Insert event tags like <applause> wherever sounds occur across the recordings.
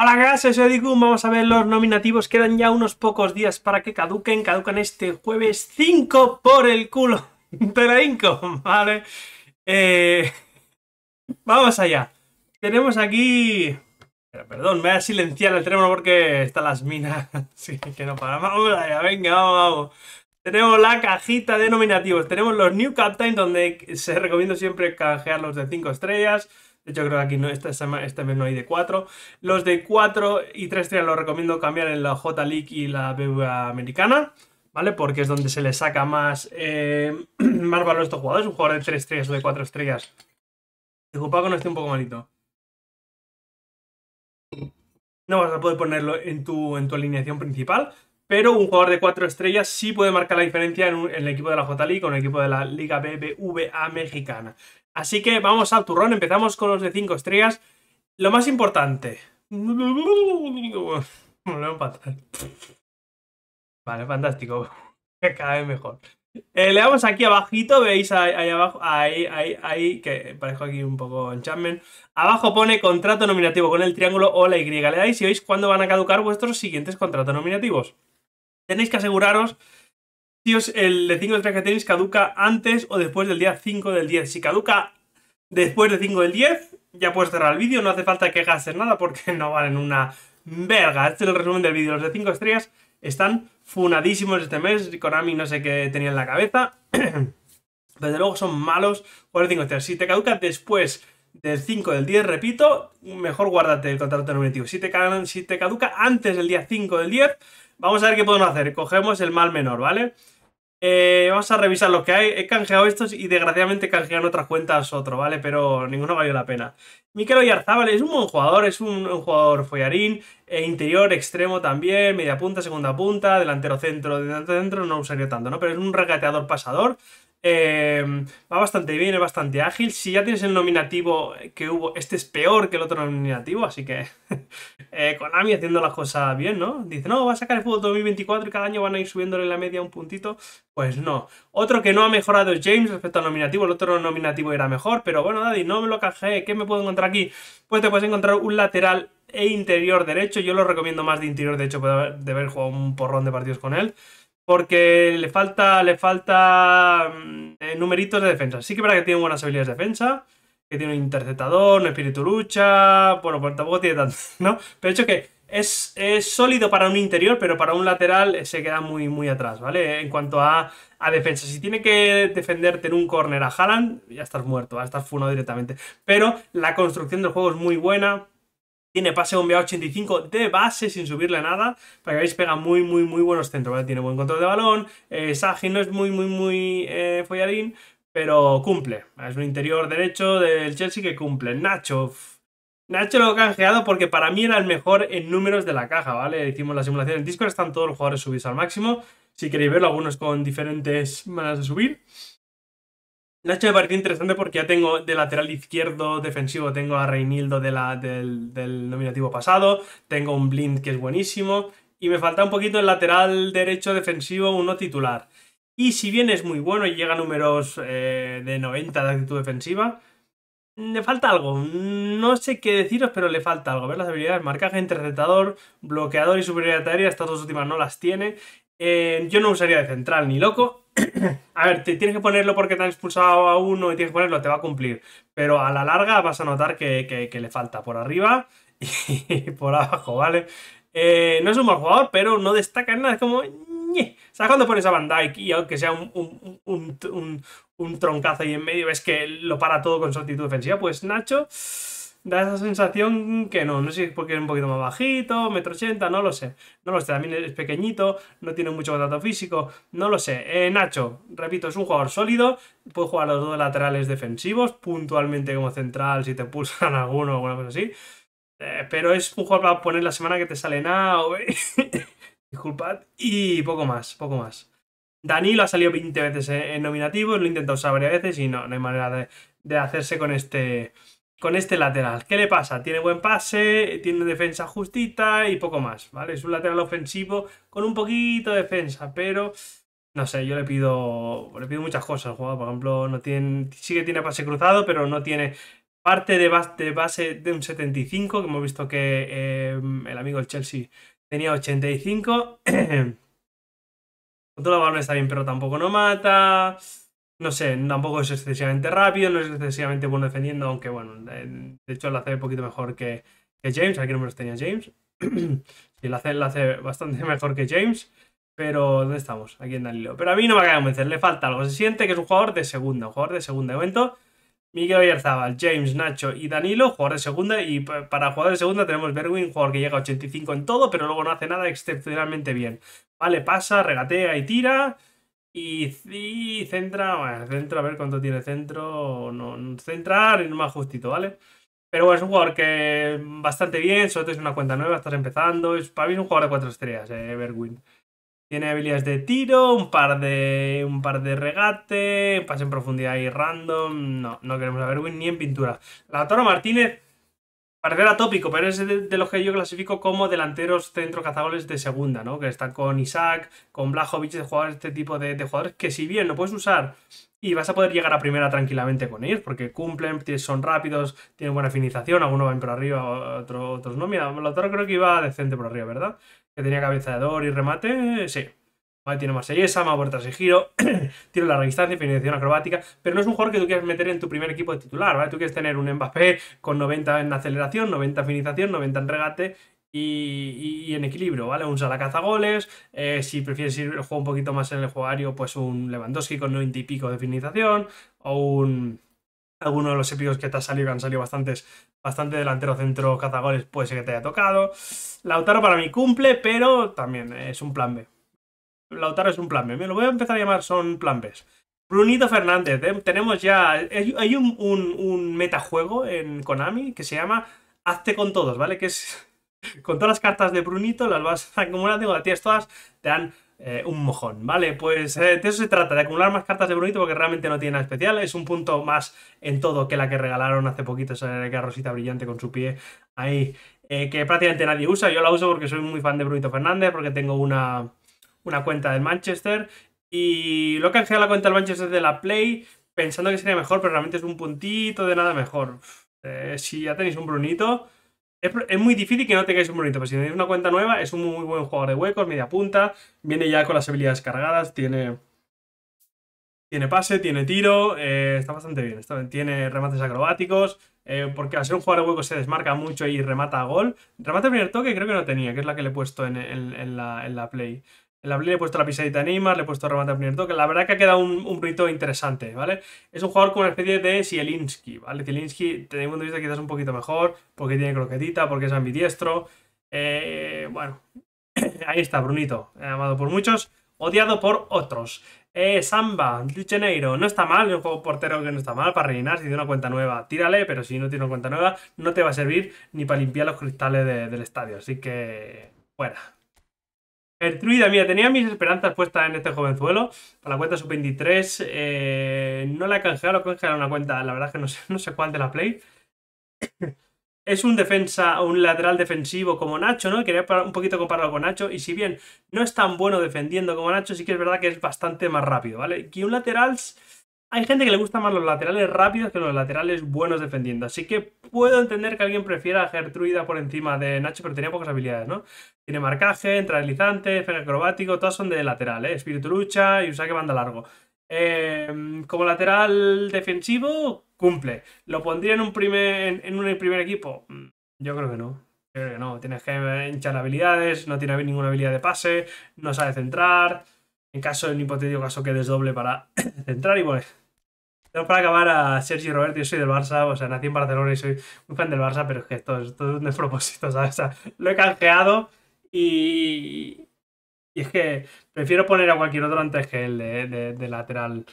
Hola, gracias, soy Edicum. Vamos a ver los nominativos. Quedan ya unos pocos días para que caduquen. Caducan este jueves 5 por el culo <laughs> de la ¿vale? Eh, vamos allá. Tenemos aquí... Perdón, me voy a silenciar el teléfono porque están las minas. Así <laughs> que no para. Vamos venga, vamos, vamos. Tenemos la cajita de nominativos. Tenemos los New Captain, donde se recomiendo siempre canjear los de 5 estrellas. Yo creo que aquí no, este no hay de 4. Los de 4 y 3 estrellas los recomiendo cambiar en la J League y la BBVA americana, ¿vale? Porque es donde se le saca más, eh, <clears throat> valor a estos jugadores. Un jugador de 3 estrellas o de 4 estrellas. Disculpa que no esté un poco malito. No vas a poder ponerlo en tu, en tu alineación principal, pero un jugador de 4 estrellas sí puede marcar la diferencia en, en el equipo de la J League o en el equipo de la Liga BBVA mexicana. Así que vamos al turrón, empezamos con los de 5 estrellas. Lo más importante. Vale, fantástico. <laughs> Cada vez mejor. Eh, le damos aquí abajito, veis ahí, abajo, ahí, ahí, ahí, que parezco aquí un poco enchantment. Abajo pone contrato nominativo con el triángulo o la Y. Le dais y veis cuándo van a caducar vuestros siguientes contratos nominativos. Tenéis que aseguraros si el de 5 estrellas que tenéis caduca antes o después del día 5 del 10. Si caduca Después de 5 del 10, ya puedes cerrar el vídeo, no hace falta que gastes nada porque <laughs> no valen una verga. Este es el resumen del vídeo. Los de 5 estrellas están funadísimos este mes. Konami no sé qué tenía en la cabeza. <clears throat> Desde luego son malos por 5 estrellas. Si te caduca después del 5 del 10, repito, mejor guárdate el contrato nominativo. Si te, caduca antes del día 5 del 10, vamos a ver qué podemos hacer. Cogemos el mal menor, ¿vale? vale eh, vamos a revisar lo que hay. He canjeado estos y desgraciadamente canjean otras cuentas otro, ¿vale? Pero ninguno valió la pena. Mikel Oyarzábal es un buen jugador, es un, jugador follarín, eh, interior, extremo también, media punta, segunda punta, delantero centro, delantero centro no usaría tanto, ¿no? Pero es un regateador pasador. Em, va bastante bien, es bastante ágil. Si ya tienes el nominativo que hubo, este es peor que el otro nominativo, así que <laughs> eh, Konami haciendo las cosas bien, ¿no? Dice, no, va a sacar el fútbol 2024 y cada año van a ir subiéndole la media un puntito. Pues no. Otro que no ha mejorado es James respecto al nominativo, el otro nominativo era mejor, pero bueno, Daddy, no me lo cajé, ¿qué me puedo encontrar aquí? Pues te puedes encontrar un lateral e interior derecho, yo lo recomiendo más de interior, de hecho, de haber jugado un porrón de partidos con él porque le falta, le falta mm, eh, numeritos de defensa. Sí que para que tiene buenas habilidades de defensa, que tiene un interceptador, un espíritu lucha, bueno, pues tampoco tiene tanto, <laughs> ¿no? Pero hecho que es, sólido para un interior, pero para un lateral eh, se queda muy, muy atrás, ¿vale? En cuanto a, a defensa, si tiene que defenderte en un corner a Haaland, ya estás muerto, ya estás funado directamente. Pero la construcción del juego es muy buena, tiene pase bombeado 85 de base sin subirle nada. Para que veáis, pega muy, muy, muy buenos centros. ¿vale? Tiene buen control de balón. Eh, no es muy, muy, muy eh, follarín, pero cumple. Es un interior derecho del Chelsea que cumple. Nacho. Nacho lo he canjeado porque para mí era el mejor en números de la caja, ¿vale? Hicimos la simulación en Discord, están todos los jugadores subidos al máximo. Si queréis verlo, algunos con diferentes maneras de subir. Nacho me pareció interesante porque ya tengo de lateral izquierdo defensivo, tengo a Reinildo del, nominativo pasado, tengo un Blind que es buenísimo, y me falta un poquito el lateral derecho defensivo, uno titular. Y si bien es muy bueno y llega a números eh, de 90 de actitud defensiva, le falta algo. No sé qué deciros, pero le falta algo. Ver las habilidades, marcaje, interceptador, bloqueador y superioridad aérea, estas dos últimas no las tiene. Eh, yo no usaría de central ni loco, a ver, te tienes que ponerlo porque te han expulsado a uno y tienes que ponerlo, te va a cumplir. Pero a la larga vas a notar que, le falta por arriba <laughs> y por abajo, ¿vale? Eh, no es un mal jugador, pero no destaca en nada. Es como. ¿Sabes cuando pones a Van Dyke y aunque sea un, un, un, troncazo ahí en medio, ves que lo para todo con su actitud defensiva? Pues Nacho da esa sensación que no, no sé si es porque es un poquito más bajito, metro ochenta, no lo sé, no lo sé, también es pequeñito, no tiene mucho contacto físico, no lo sé. Eh, Nacho, repito, es un jugador sólido, puede jugar los dos laterales defensivos, puntualmente como central, si te pulsan <laughs> alguno o alguna cosa así, eh, pero es un jugador para poner la semana que te sale nada, <laughs> disculpad, y poco más, poco más. Danilo ha salido 20 veces eh, en nominativo, lo he intentado usar varias veces y no, no hay manera de, de hacerse con este con este lateral. ¿Qué le pasa? Tiene buen pase, tiene defensa justita y poco más, ¿vale? Es un lateral ofensivo con un poquito de defensa, pero no sé, yo le pido le pido muchas cosas al jugador, por ejemplo, no tiene sí que tiene pase cruzado, pero no tiene parte de base de, un 75, que hemos visto que eh, el amigo del Chelsea tenía 85. <clears throat> el balón está bien, pero tampoco no mata no sé, tampoco es excesivamente rápido, no es excesivamente bueno defendiendo, aunque bueno, eh, de hecho lo hace un poquito mejor que, James, aquí no me los tenía James, y <clears throat> lo hace, hace bastante <laughs> mejor que James, pero ¿dónde estamos? Aquí en Danilo. Pero a mí no me acaba de convencer, le falta algo, se siente que es un jugador de segunda, un jugador de segunda de momento. Miguel Oyarzabal, James, Nacho y Danilo, jugador de segunda. Y para jugador de segunda tenemos Berwin, jugador que llega a 85 en todo, pero luego no hace nada excepcionalmente bien. Vale, pasa, regatea y tira. Y, centra, bueno, centra, a ver cuánto tiene centro, no, centrar y no más justito, ¿vale? Pero bueno, es un jugador que bastante bien, solo todo es una cuenta nueva, estás empezando. Es, para mí un jugador de cuatro estrellas, eh, Tiene habilidades de tiro, un par de, un par de regate, pase en profundidad y random. No, no queremos a Berwin ni en pintura. la Toro Martínez Parecerá tópico, pero es de, los que yo clasifico como delanteros centro cazadores de segunda, ¿no? Que están con Isaac, con Blajovic, de jugadores, este tipo de, jugadores que si bien no puedes usar y vas a poder llegar a primera tranquilamente con ellos, porque cumplen, son rápidos, tienen buena finalización, algunos van por arriba, otros, otros no. Mira, otro creo que iba decente por arriba, ¿verdad? Que tenía cabezador y remate, sí. Tiene más marsellesa, más vueltas y giro, <clears throat> tiene larga distancia, finalización acrobática, pero no es un jugador que tú quieras meter en tu primer equipo de titular, ¿vale? Tú quieres tener un Mbappé con 90 en aceleración, 90 en finalización, 90 en regate y, en equilibrio, ¿vale? Un sala cazagoles eh, si prefieres ir el juego un poquito más en el jugario, pues un Lewandowski con 90 y pico de finalización o un alguno de los épicos que te ha salido, que han salido bastantes, bastante delantero centro cazagoles, puede ser que te haya tocado. Lautaro para mí cumple, pero también es un plan B. Lautaro es un plan B. Me lo voy a empezar a llamar, son plan B. Brunito Fernández, eh, tenemos ya. Hay un, metajuego en Konami que se llama Hazte con todos, ¿vale? Que es. <laughs> Con todas las cartas de Brunito, las vas <laughs> acumulando y las tienes todas, te dan eh, un mojón, ¿vale? Pues eh, de eso se trata, de acumular más cartas de Brunito porque realmente no tiene nada especial. Es un punto más en todo que la que regalaron hace poquito, esa rosita brillante con su pie ahí, que prácticamente nadie usa. Yo la uso porque soy muy fan de Brunito Fernández, porque tengo una una cuenta del Manchester. Y lo que cancelado la cuenta del Manchester de la Play pensando que sería mejor, pero realmente es un puntito de nada mejor. Eh, si ya tenéis un Brunito, es, muy difícil que no tengáis un Brunito, pero si tenéis una cuenta nueva, es un muy buen jugador de huecos, media punta, viene ya con las habilidades cargadas, tiene... Tiene pase, tiene tiro, eh, está bastante bien. tiene remates acrobáticos, eh, porque al ser un jugador de hueco se desmarca mucho y remata a gol. remate a primer toque creo que no tenía, que es la que le he puesto en, la, en la, play. Le he puesto la pisadita de le he puesto remate al primer toque. La verdad que ha quedado un, un interesante, ¿vale? Es un jugador con una especie de Zielinski, ¿vale? Zielinski, desde un punto de vista, quizás un poquito mejor, porque tiene croquetita, porque es ambidiestro. Eh, bueno, <clears throat> ahí está, Brunito, eh, amado por muchos, odiado por otros. Eh, Samba, Lucheneiro, no está mal, es un juego portero que no está mal para rellenar, si tiene una cuenta nueva, tírale, pero si no tiene una cuenta nueva, no te va a servir ni para limpiar los cristales del estadio, así que fuera. Gertruida, mira, tenía mis esperanzas puestas en este jovenzuelo para la cuenta sub-23. Eh, no la he canjeado, he una cuenta, la verdad es que no sé, <laughs> no sé cuál de la play. <coughs> es un defensa, un lateral defensivo como Nacho, ¿no? Quería un poquito compararlo con Nacho. Y si bien no es tan bueno defendiendo como Nacho, sí que es verdad que es bastante más rápido, ¿vale? Que un lateral hay gente que le gusta más los laterales rápidos que los laterales buenos defendiendo, así que puedo entender que alguien prefiera a Gertruida por encima de Nacho, pero tenía pocas habilidades, ¿no? Tiene marcaje, entralizante, en acrobático, todas son de lateral, ¿eh? Espíritu lucha y usa que banda largo. Eh, como lateral defensivo, cumple. ¿Lo pondría en un primer, en, un primer equipo? Mm, yo creo que no. creo que no. Tienes que hinchar habilidades, no tiene ninguna habilidad de pase, no sabe centrar en caso de un hipotético caso que desdoble para <coughs> centrar y bueno. Pues, para acabar a Sergi Roberto, yo soy del Barça, o sea, nací en Barcelona y soy muy fan del Barça, pero es que esto, es todo un propósito, <laughs> ¿sabes? O sea, lo he canjeado y, y es que prefiero poner a cualquier otro antes que el de, de, lateral.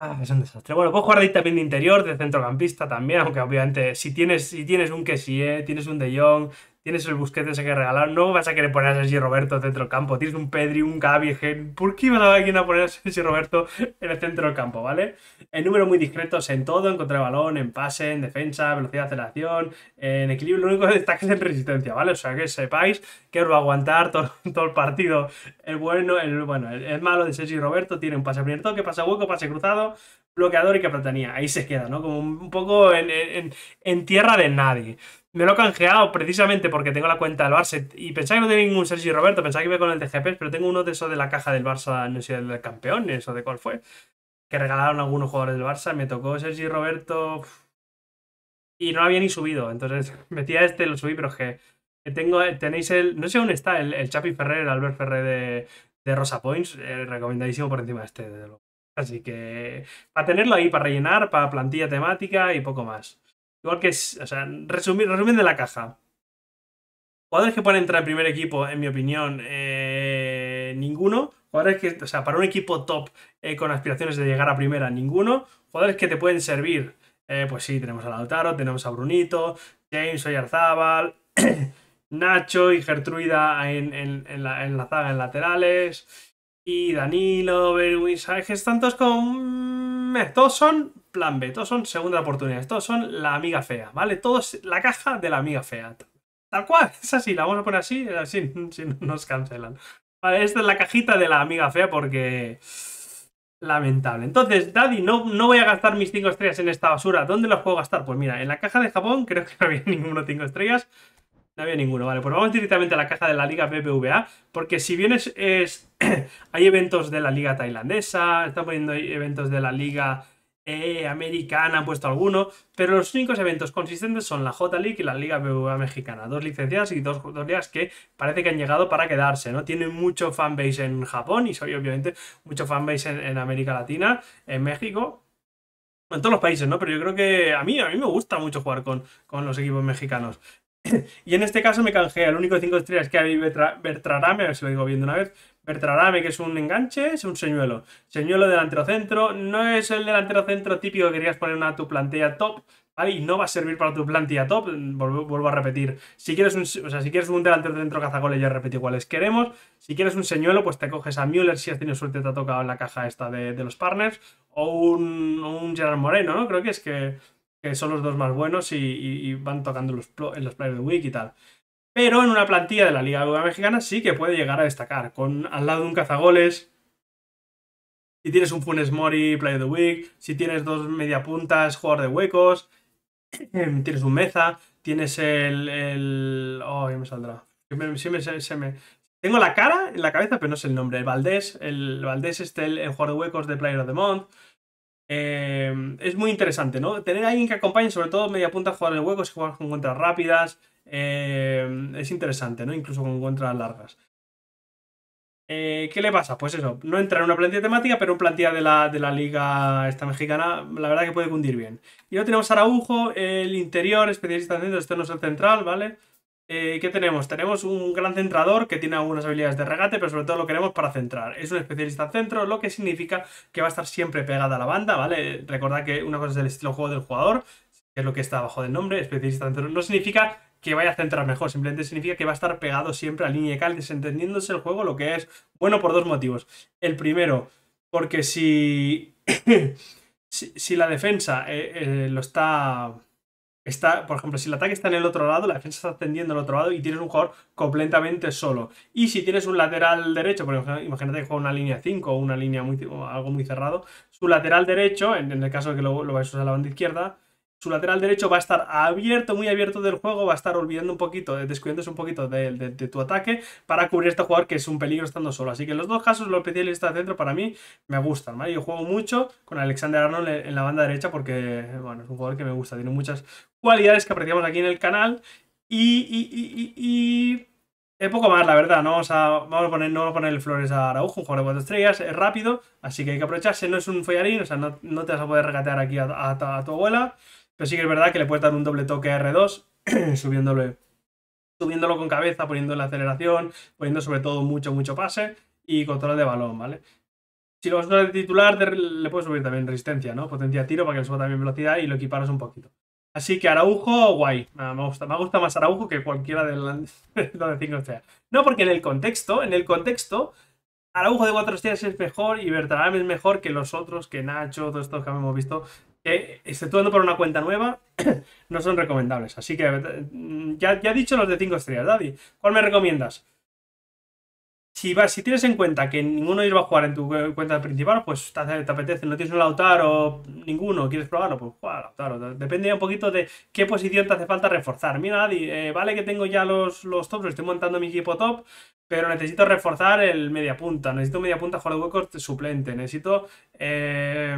Ah, es un desastre. Bueno, vos jugar ahí también de interior, de centrocampista también, aunque obviamente si tienes, si tienes un Kessie, eh, tienes un De Jong, tienes el busquete ese que regalar, no vas a querer poner a Sergi Roberto centro campo, tienes un Pedri, un Gavi, ¿por qué vas a alguien a poner a Sergi Roberto en el centro del campo, ¿vale? El número muy discretos en todo, en contra balón, en pase, en defensa, velocidad de aceleración, en equilibrio, lo único que destaca es en resistencia, ¿vale? O sea que sepáis que os va a aguantar todo, <laughs> el partido. El bueno, el bueno, el, malo de Sergi Roberto tiene un pase a primer toque, pase hueco, pase cruzado, bloqueador y platanía, Ahí se queda, ¿no? Como un poco en, tierra de nadie. Me lo he canjeado precisamente porque tengo la cuenta del Barça y pensaba que no tenía ningún Sergi Roberto, pensaba que iba con el de GPS, pero tengo uno de eso de la caja del Barça, no sé, del campeones o de cuál fue, que regalaron algunos jugadores del Barça. Me tocó Sergi Roberto y no había ni subido. Entonces <laughs> metí a este, lo subí, pero es que tengo, tenéis el, no sé dónde está, el, Chapi Ferrer, el Albert Ferrer de, Rosa Points, eh, recomendadísimo por encima de este, desde luego. Así que para tenerlo ahí, para rellenar, para plantilla temática y poco más. Igual que, o sea, resumen de la caja. Jugadores que pueden entrar en primer equipo, en mi opinión, eh, ninguno. Jugadores que, o sea, para un equipo top eh, con aspiraciones de llegar a primera, ninguno. Jugadores que te pueden servir, eh, pues sí, tenemos a Lautaro, tenemos a Brunito, James Oyarzábal, <clears throat> Nacho y Gertruida en, la, en la zaga en laterales y Danilo, Berwin, Sánchez, tantos como mm, eh, Todos son plan B, todos son segunda oportunidad, todos son la amiga fea, ¿vale? Todos la caja de la amiga fea. Tal cual, <laughs> es así, la vamos a poner así, así eh, si <laughs> nos cancelan. Vale, esta es la cajita de la amiga fea porque... Lamentable. Entonces, Daddy, no, no voy a gastar mis 5 estrellas en esta basura. ¿Dónde los puedo gastar? Pues mira, en la caja de Japón <laughs> creo que no había ninguno 5 estrellas. No había ninguno, vale. Pues vamos directamente a la caja de la Liga BBVA, porque si bien es, <clears throat> hay eventos de la Liga tailandesa, están poniendo eventos de la Liga e, americana, han puesto alguno, pero los únicos eventos consistentes son la J-League y la Liga BBVA mexicana, dos licenciadas y dos, dos, que parece que han llegado para quedarse, ¿no? Tienen mucho fanbase en Japón y soy obviamente mucho fanbase en, América Latina, en México, en todos los países, ¿no? Pero yo creo que a mí, a mí me gusta mucho jugar con, con los equipos mexicanos. <laughs> y en este caso me canjea. El único de 5 estrellas que hay Bertrarame, a ver si lo digo bien de una vez. Bertrarame, que es un enganche, es un señuelo. Señuelo delantero centro. No es el delantero centro típico que querías poner A tu plantilla top. ¿Vale? Y no va a servir para tu plantilla top. Vuelvo, a repetir. Si quieres un, sea, si quieres un delantero centro Cazacole, ya repetí cuáles queremos. Si quieres un señuelo, pues te coges a Müller si has tenido suerte, te ha tocado en la caja esta de, los partners. O un, un Gerard Moreno, ¿no? Creo que es que que son los dos más buenos y, van tocando los, en los Player of the Week y tal. Pero en una plantilla de la Liga Mexicana sí que puede llegar a destacar. Con al lado de un cazagoles, si tienes un Funes Mori, Player of the Week, si tienes dos media puntas, jugador de huecos, em, tienes un Meza, tienes el. Oh, me saldrá. Tengo la cara en la cabeza, pero no sé el nombre. El Valdés, el Valdés, este, el, el jugador de huecos de Player of the Month. Em, es muy interesante, ¿no? Tener a alguien que acompañe, sobre todo media punta, jugar en si juegas con contras rápidas. Em, es interesante, ¿no? Incluso con contras largas. Eh, ¿Qué le pasa? Pues eso, no entra en una plantilla temática, pero un plantilla de la, liga esta mexicana, la verdad que puede cundir bien. Y luego tenemos a Araujo, el interior, especialista en centro, este no es el central, ¿vale? Eh, ¿Qué tenemos? Tenemos un gran centrador que tiene algunas habilidades de regate, pero sobre todo lo queremos para centrar. Es un especialista centro, lo que significa que va a estar siempre pegada a la banda, ¿vale? Recordad que una cosa es el estilo de juego del jugador, que es lo que está abajo del nombre, especialista centro. No significa que vaya a centrar mejor, simplemente significa que va a estar pegado siempre a línea de cal, desentendiéndose el juego, lo que es bueno por dos motivos. El primero, porque si, <coughs> si, la defensa eh, eh, lo está Está, por ejemplo, si el ataque está en el otro lado, la defensa está ascendiendo al otro lado y tienes un jugador completamente solo. Y si tienes un lateral derecho, por ejemplo, imagínate que juega una línea 5 o una línea algo muy cerrado, su lateral derecho, en, el caso de que lo, lo vayas a usar la banda izquierda, su lateral derecho va a estar abierto, muy abierto del juego, va a estar olvidando un poquito, eh, descuidándose un poquito de, tu ataque para cubrir a este jugador que es un peligro estando solo. Así que en los dos casos, los especialistas de centro para mí me gustan, ¿vale? Yo juego mucho con Alexander Arnold en la banda derecha porque, bueno, es un jugador que me gusta, tiene muchas cualidades que apreciamos aquí en el canal y... y, y, poco más, la verdad, ¿no? O sea, vamos a poner, no vamos a ponerle flores a Araujo, un jugador de cuatro estrellas, es rápido, así que hay que aprovecharse, no es un follarín, o sea, no, te vas a poder regatear aquí a tu abuela. Pero sí que es verdad que le puedes dar un doble toque a R2 <clears throat> subiéndole, subiéndolo con cabeza, poniendo la aceleración, poniendo sobre todo mucho, mucho pase y control de balón, ¿vale? Si lo vas a de titular, le puedes subir también resistencia, ¿no? Potencia de tiro para que le suba también velocidad y lo equiparas un poquito. Así que Araujo, guay. Ah, me gusta, me gusta más Araujo que cualquiera de <laughs> los de 5 estrellas. No, porque en el contexto, en el contexto, Araujo de 4 estrellas es mejor y verdaderamente es mejor que los otros, que Nacho, todos estos que hemos visto que, exceptuando por una cuenta nueva, <clears throat> no son recomendables. Así que mm, ya, ya he dicho los de 5 estrellas, Daddy. ¿Cuál me recomiendas? Si, vas, si tienes en cuenta que ninguno de ellos va a jugar en tu cuenta principal, pues te, apetece, no tienes un Lautaro ninguno, quieres probarlo, pues juega Lautaro. Depende un poquito de qué posición te hace falta reforzar. Mira, Daddy, eh, vale que tengo ya los, los tops, estoy montando mi equipo top, pero necesito reforzar el media punta, necesito media punta de huecos suplente, necesito... Eh,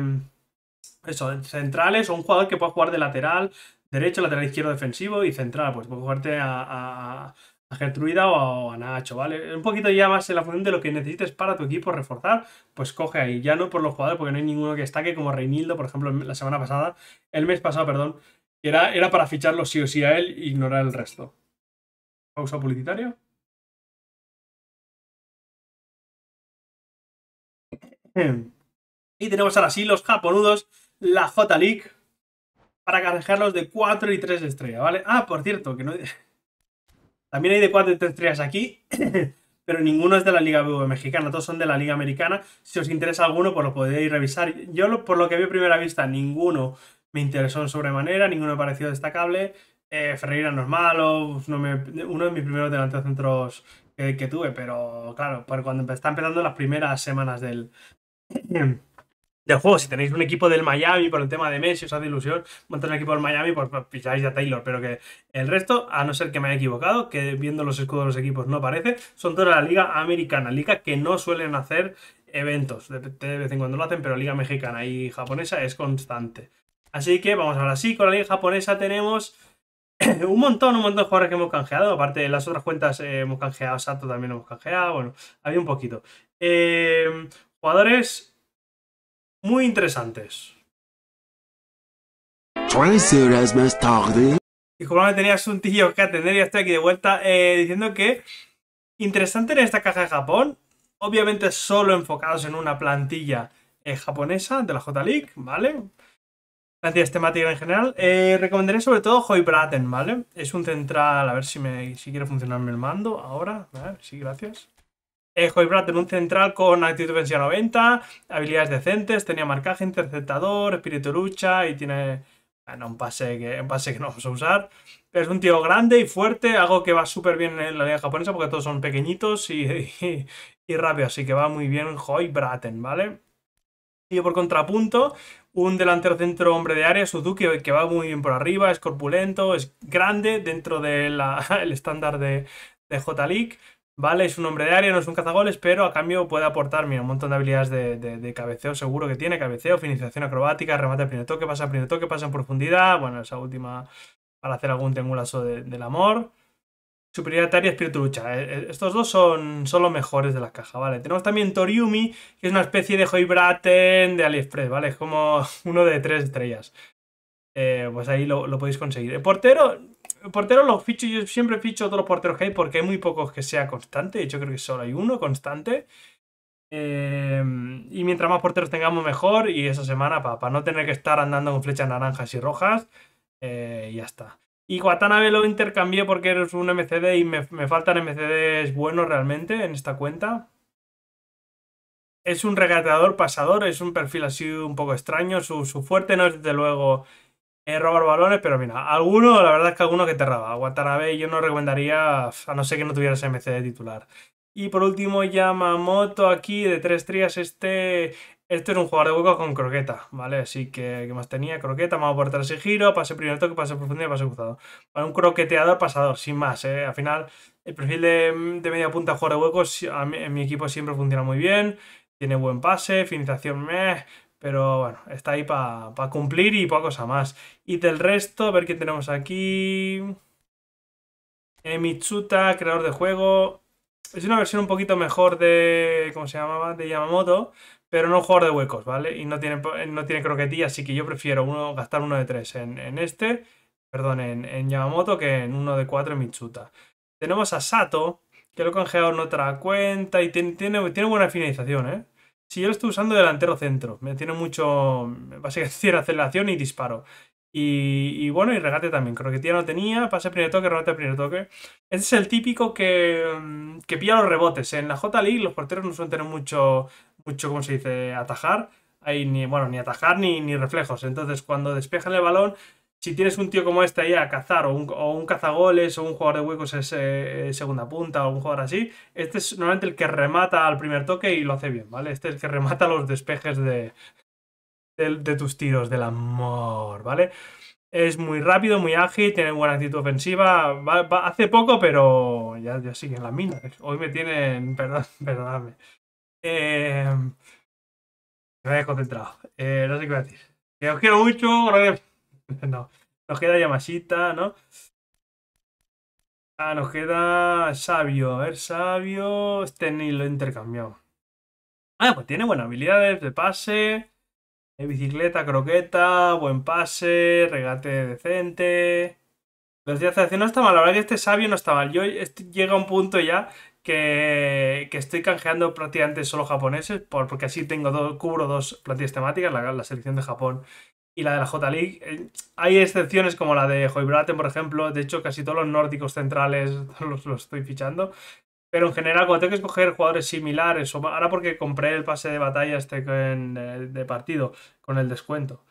eso, centrales o un jugador que pueda jugar de lateral, derecho, lateral izquierdo defensivo y central. Pues puedo jugarte a, a, Gertruida o a, Nacho, ¿vale? Un poquito ya más en la función de lo que necesites para tu equipo reforzar, pues coge ahí. Ya no por los jugadores, porque no hay ninguno que destaque, como Reinildo, por ejemplo, la semana pasada, el mes pasado, perdón, era, era para ficharlo sí o sí a él e ignorar el resto. Pausa publicitario. <clears throat> Y tenemos ahora sí los japonudos la J League para cargarlos de 4 y 3 estrellas, ¿vale? Ah, por cierto, que no... <laughs> También hay de 4 y 3 estrellas aquí, <coughs> pero ninguno es de la Liga BV e mexicana, todos son de la Liga americana. Si os interesa alguno, pues lo podéis revisar. Yo, por lo que vi a primera vista, ninguno me interesó en sobremanera, ninguno me pareció destacable. Eh, Ferreira normal, uno de mis primeros delanteros centros que, tuve, pero claro, cuando está empezando las primeras semanas del... <clears throat> de juego. Si tenéis un equipo del Miami por el tema de Messi, os hace ilusión montar un equipo del Miami, pues, pilláis pues, picháis Taylor. Pero que el resto, a no ser que me haya equivocado, que viendo los escudos de los equipos no parece, son toda la liga americana, liga que no suelen hacer eventos. De, vez en cuando lo hacen, pero liga mexicana y japonesa es constante. Así que vamos ahora sí, con la liga japonesa tenemos <coughs> un montón, un montón de jugadores que hemos canjeado. Aparte de las otras cuentas eh, hemos canjeado, Sato también hemos canjeado. Bueno, había un poquito. Eh, jugadores muy interesantes. Y como no tenías un tío que atender, y estoy aquí de vuelta eh, diciendo que interesante en esta caja de Japón, obviamente solo enfocados en una plantilla eh, japonesa de la J-League, ¿vale? Plantillas temáticas en general. Eh, recomendaré sobre todo Hoy ¿vale? Es un central, a ver si, me, si quiere funcionarme el mando ahora. ver Sí, gracias. Eh, Bratten, un central con actitud defensiva 90, habilidades decentes, tenía marcaje, interceptador, espíritu lucha y tiene bueno, un, pase que, pase que no vamos a usar. Es un tío grande y fuerte, algo que va súper bien en la liga japonesa porque todos son pequeñitos y, y, así que va muy bien Braten, ¿vale? Y por contrapunto, un delantero centro hombre de área, Suzuki, que va muy bien por arriba, es corpulento, es grande dentro del <laughs> el estándar de, de J-League ¿vale? Es un hombre de área, no es un cazagoles, pero a cambio puede aportar, un montón de habilidades de, cabeceo seguro que tiene, cabeceo, finalización acrobática, remate al primer toque, pasa al primer toque, pasa en profundidad, bueno, esa última para hacer algún tengulaso del amor. Superioridad área, espíritu lucha. Eh, eh, estos dos son, son, los mejores de la caja, ¿vale? Tenemos también Toriumi, que es una especie de Hoibraten de AliExpress, ¿vale? Es como <laughs> uno de tres estrellas. Eh, pues ahí lo, podéis conseguir. El portero, porteros los ficho, yo siempre ficho todos los porteros que hay porque hay muy pocos que sea constante. Yo creo que solo hay uno constante. Em, y mientras más porteros tengamos, mejor. Y esa semana, para no tener que estar andando con flechas naranjas y rojas, eh, ya está. Y Guatanabe lo intercambié porque eres un MCD y me, faltan MCDs buenos realmente en esta cuenta. Es un regateador pasador, es un perfil así un poco extraño. su fuerte no es desde luego He robar balones, pero mira, alguno, la verdad es que alguno que te raba. Guatarabe, yo no recomendaría, a no ser que no tuvieras MC de titular. Y por último, Yamamoto aquí de tres trías. Este, este es un jugador de huecos con croqueta, ¿vale? Así que, ¿qué más tenía? Croqueta, vamos por atrás y giro, pase primero, toque, pase y pase cruzado. Para un croqueteador pasador, sin más, ¿eh? Al final, el perfil de, media punta jugador de huecos en mi equipo siempre funciona muy bien. Tiene buen pase, finalización, meh pero bueno, está ahí para cumplir y poca cosa más. Y del resto, a ver qué tenemos aquí. Eh, Mitsuta, creador de juego. Es una versión un poquito mejor de. ¿Cómo se llamaba? De Yamamoto. Pero no jugador de huecos, ¿vale? Y no tiene, no tiene croquetilla, así que yo prefiero uno, gastar uno de tres en, este. Perdón, en, Yamamoto que en uno de cuatro en Mitsuta. Tenemos a Sato, que lo he congelado en otra cuenta y tiene, tiene buena finalización, ¿eh? Si yo lo estoy usando delantero centro, me tiene mucho. Básicamente <laughs> tiene aceleración y disparo. Y, bueno, y regate también. creo que ya no tenía, pase primer toque, regate primer toque. Este es el típico que, mm, que pilla los rebotes. En la J League los porteros no suelen tener mucho, mucho ¿cómo se dice?, atajar. ni, bueno, ni atajar ni, ni reflejos. Entonces, cuando despejan el balón, si tienes un tío como este ahí a cazar, o un, cazagoles, o un jugador de huecos es eh, segunda punta, o un jugador así, este es normalmente el que remata al primer toque y lo hace bien, ¿vale? Este es el que remata los despejes de, tus tiros, del amor, ¿vale? Es muy rápido, muy ágil, tiene buena actitud ofensiva. hace poco, pero ya, ya sigue en la mina. Hoy me tienen. <laughs> Perdón, perdóname. Eh, me he concentrado. no sé qué voy a decir. Que os quiero mucho. Gracias. <laughs> no. Nos queda Yamashita, ¿no? Ah, nos queda Sabio. A ver, Sabio. Este ni lo he intercambiado. Ah, pues tiene buenas habilidades de pase. bicicleta, croqueta, buen pase, regate decente. los de no está mal. La verdad que este sabio no está mal. Yo este, llega a un punto ya que, estoy canjeando prácticamente solo japoneses, porque así tengo dos, cubro dos plantillas temáticas, la, la selección de Japón y la de la J-League. Eh, hay excepciones como la de Hoybraten, por ejemplo. De hecho, casi todos los nórdicos centrales <laughs> los, estoy fichando. Pero en general, cuando tengo que escoger jugadores similares, ahora porque compré el pase de batalla este eh, de, partido con el descuento.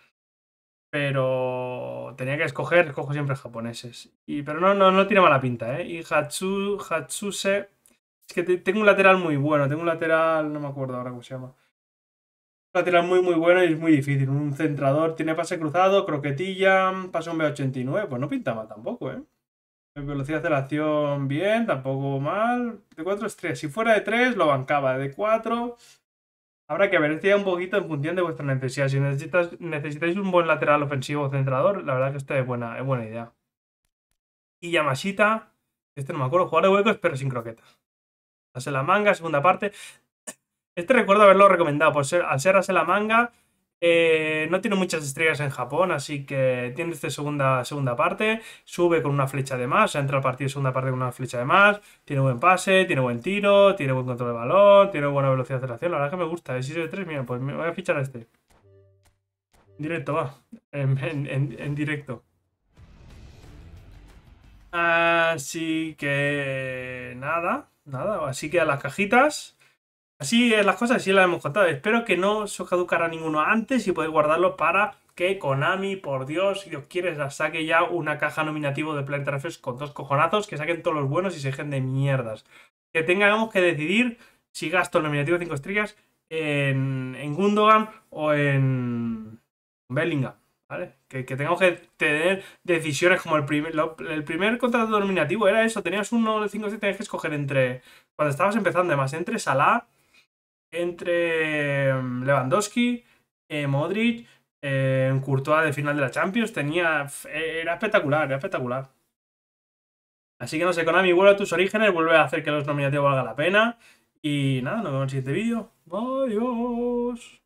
Pero tenía que escoger, escojo siempre japoneses. Y, pero no, no, no tiene mala pinta, ¿eh? Y Hatsu, Hatsuse. Es que tengo un lateral muy bueno, tengo un lateral, no me acuerdo ahora cómo se llama lateral muy muy bueno y es muy difícil. Un centrador tiene pase cruzado, croquetilla, pase un B89, pues no pinta mal tampoco, ¿eh? Velocidad de la acción bien, tampoco mal. De 4 es 3. Si fuera de 3, lo bancaba. De 4, habrá que ver un poquito en función de vuestra necesidad. Si necesitas, necesitáis un buen lateral ofensivo o centrador, la verdad que esta es buena, es buena idea. Y Yamashita, este no me acuerdo, Jugar de huecos, pero sin croquetas. Hace la manga, segunda parte. Este recuerdo haberlo recomendado, por ser, al ser la manga, eh, no tiene muchas estrellas en Japón, así que tiene esta segunda, segunda parte, sube con una flecha de más, entra al partido segunda parte con una flecha de más, tiene buen pase, tiene buen tiro, tiene buen control de balón, tiene buena velocidad de aceleración, la verdad que me gusta, es 6 de 3, mira, pues me voy a fichar a este. Directo, va, en, en, en directo. Así que nada, nada, así que a las cajitas Así es eh, las cosas, así las hemos contado. Espero que no se os caducara ninguno antes y podéis guardarlo para que Konami, por Dios, si Dios quiere, saque ya una caja nominativa de Planet Reflex con dos cojonazos, que saquen todos los buenos y se dejen de mierdas. Que tengamos que decidir si gasto el nominativo 5 estrellas en, en, Gundogan o en Bellingham, ¿vale? Que, tengamos que tener decisiones como el primer, el primer contrato nominativo era eso, tenías uno de 5 estrellas, tenías que escoger entre, cuando estabas empezando además, entre Salah entre em, Lewandowski, eh, Modric, en em, Courtois de final de la Champions. Tenía. Era espectacular, era espectacular. Así que no sé, Konami, vuelve a tus orígenes, vuelve a hacer que los nominativos valga la pena. Y nada, nos vemos en el siguiente vídeo. Adiós.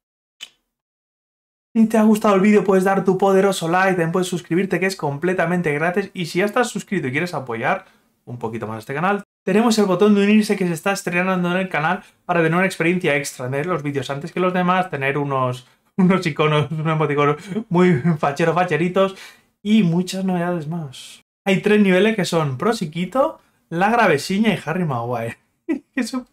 Si te ha gustado el vídeo puedes dar tu poderoso like, también puedes suscribirte que es completamente gratis y si ya estás suscrito y quieres apoyar un poquito más este canal, tenemos el botón de unirse que se está estrenando en el canal para tener una experiencia extra, ver los vídeos antes que los demás, tener unos, <laughs> unos iconos, unos emoticonos muy <laughs> fachero facheritos y muchas novedades más. Hay tres niveles que son Prosiquito, La Gravesiña y Harry Maguire. que <laughs> son